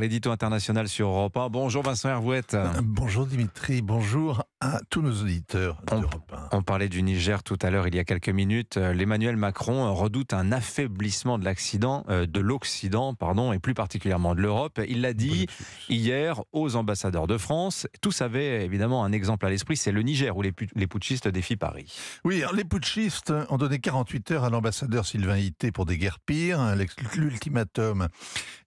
l'édito international sur Europe 1. Bonjour Vincent Hervouette. Bonjour Dimitri, bonjour à tous nos auditeurs d'Europe On parlait du Niger tout à l'heure, il y a quelques minutes. L'Emmanuel euh, Macron euh, redoute un affaiblissement de l'accident, euh, de l'Occident, pardon, et plus particulièrement de l'Europe. Il l'a dit hier aux ambassadeurs de France. Tous avaient évidemment un exemple à l'esprit, c'est le Niger où les, putschistes défient Paris. Oui, les putschistes ont donné 48 heures à l'ambassadeur Sylvain Ité pour des guerres L'ultimatum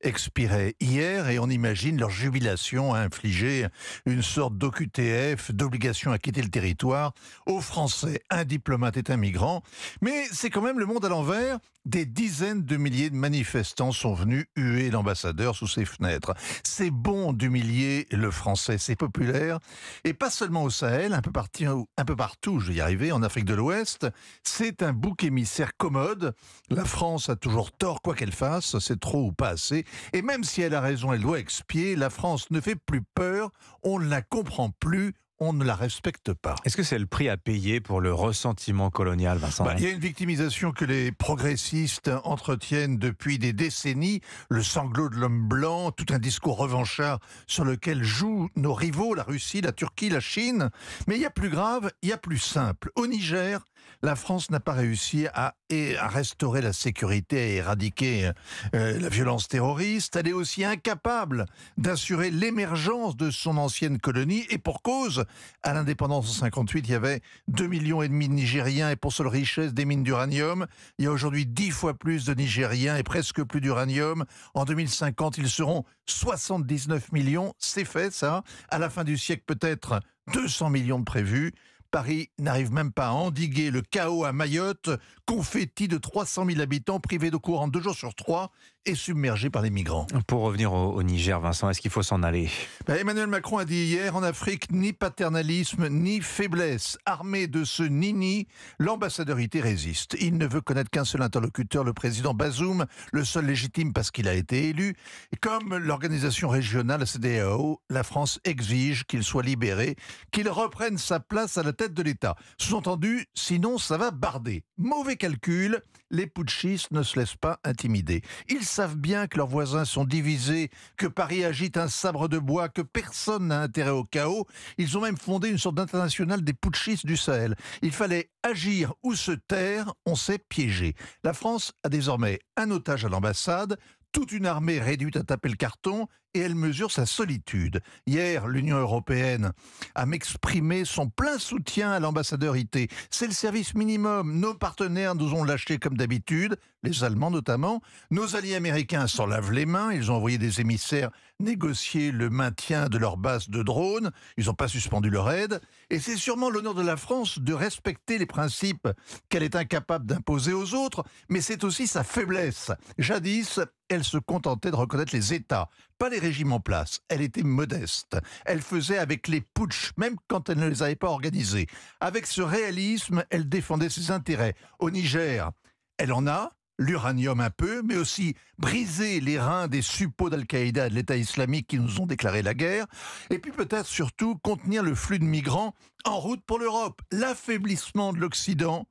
expirait hier et on imagine leur jubilation à infliger une sorte d'OQTF, d'obligation à quitter le territoire, aux Français. Un diplomate est un migrant, mais c'est quand même le monde à l'envers. Des dizaines de milliers de manifestants sont venus huer l'ambassadeur sous ses fenêtres. C'est bon d'humilier le français, c'est populaire. Et pas seulement au Sahel, un peu, partout, je vais y arriver, en Afrique de l'Ouest, c'est un bouc émissaire commode. La France a toujours tort, quoi qu'elle fasse, c'est trop ou pas assez. Et même si elle a raison elle doit expier. La France ne fait plus peur, on ne la comprend plus, on ne la respecte pas. Est-ce que c'est le prix à payer pour le ressentiment colonial, Vincent bah, hein Il y a une victimisation que les progressistes entretiennent depuis des décennies, le sanglot de l'homme blanc, tout un discours revanchard sur lequel jouent nos rivaux, la Russie, la Turquie, la Chine. Mais il y a plus grave, il y a plus simple. Au Niger, la France n'a pas réussi à, restaurer la sécurité, à éradiquer euh, euh, la violence terroriste. Elle est aussi incapable d'assurer l'émergence de son ancienne colonie. Et pour cause, à l'indépendance en 58, il y avait 2,5 millions et demi de Nigériens et pour seule richesse des mines d'uranium. Il y a aujourd'hui 10 fois plus de Nigériens et presque plus d'uranium. En 2050, ils seront 79 millions. C'est fait, ça. À la fin du siècle, peut-être 200 millions de prévus. Paris n'arrive même pas à endiguer le chaos à Mayotte, confetti de 300 000 habitants privés de courant deux jours sur trois et submergés par les migrants. Pour revenir au, Niger, Vincent, est-ce qu'il faut s'en aller ben, Emmanuel Macron a dit hier, en Afrique, ni paternalisme, ni faiblesse. Armé de ce nini, l'ambassadeurité résiste. Il ne veut connaître qu'un seul interlocuteur, le président Bazoum, le seul légitime parce qu'il a été élu. comme l'organisation régionale CDAO, la France exige qu'il soit libéré, qu'il reprenne sa place à la tête de l'État. Sous-entendu, sinon ça va barder. Mauvais calcul, les putschistes ne se laissent pas intimider. Ils savent bien que leurs voisins sont divisés, que Paris agite un sabre de bois, que personne n'a intérêt au chaos. Ils ont même fondé une sorte d'internationale des putschistes du Sahel. Il fallait agir ou se taire, on s'est piégé. La France a désormais un otage à l'ambassade, toute une armée réduite à taper le carton et elle mesure sa solitude. Hier, l'Union européenne a m'exprimé son plein soutien à l'ambassadeur IT. C'est le service minimum. Nos partenaires nous ont lâchés comme d'habitude, les Allemands notamment. Nos alliés américains s'en lavent les mains. Ils ont envoyé des émissaires négocier le maintien de leur base de drones. Ils n'ont pas suspendu leur aide. Et c'est sûrement l'honneur de la France de respecter les principes qu'elle est incapable d'imposer aux autres, mais c'est aussi sa faiblesse. Jadis, elle se contentait de reconnaître les États pas les régimes en place. Elle était modeste. Elle faisait avec les putsch, même quand elle ne les avait pas organisés. Avec ce réalisme, elle défendait ses intérêts. Au Niger, elle en a, l'uranium un peu, mais aussi briser les reins des suppôts d'Al-Qaïda et de l'État islamique qui nous ont déclaré la guerre, et puis peut-être surtout contenir le flux de migrants en route pour l'Europe. L'affaiblissement de l'Occident,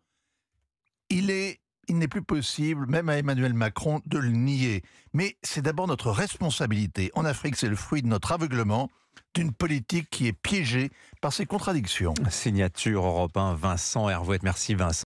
il est il n'est plus possible, même à Emmanuel Macron, de le nier. Mais c'est d'abord notre responsabilité. En Afrique, c'est le fruit de notre aveuglement d'une politique qui est piégée par ses contradictions. Signature européen, Vincent Merci Vincent.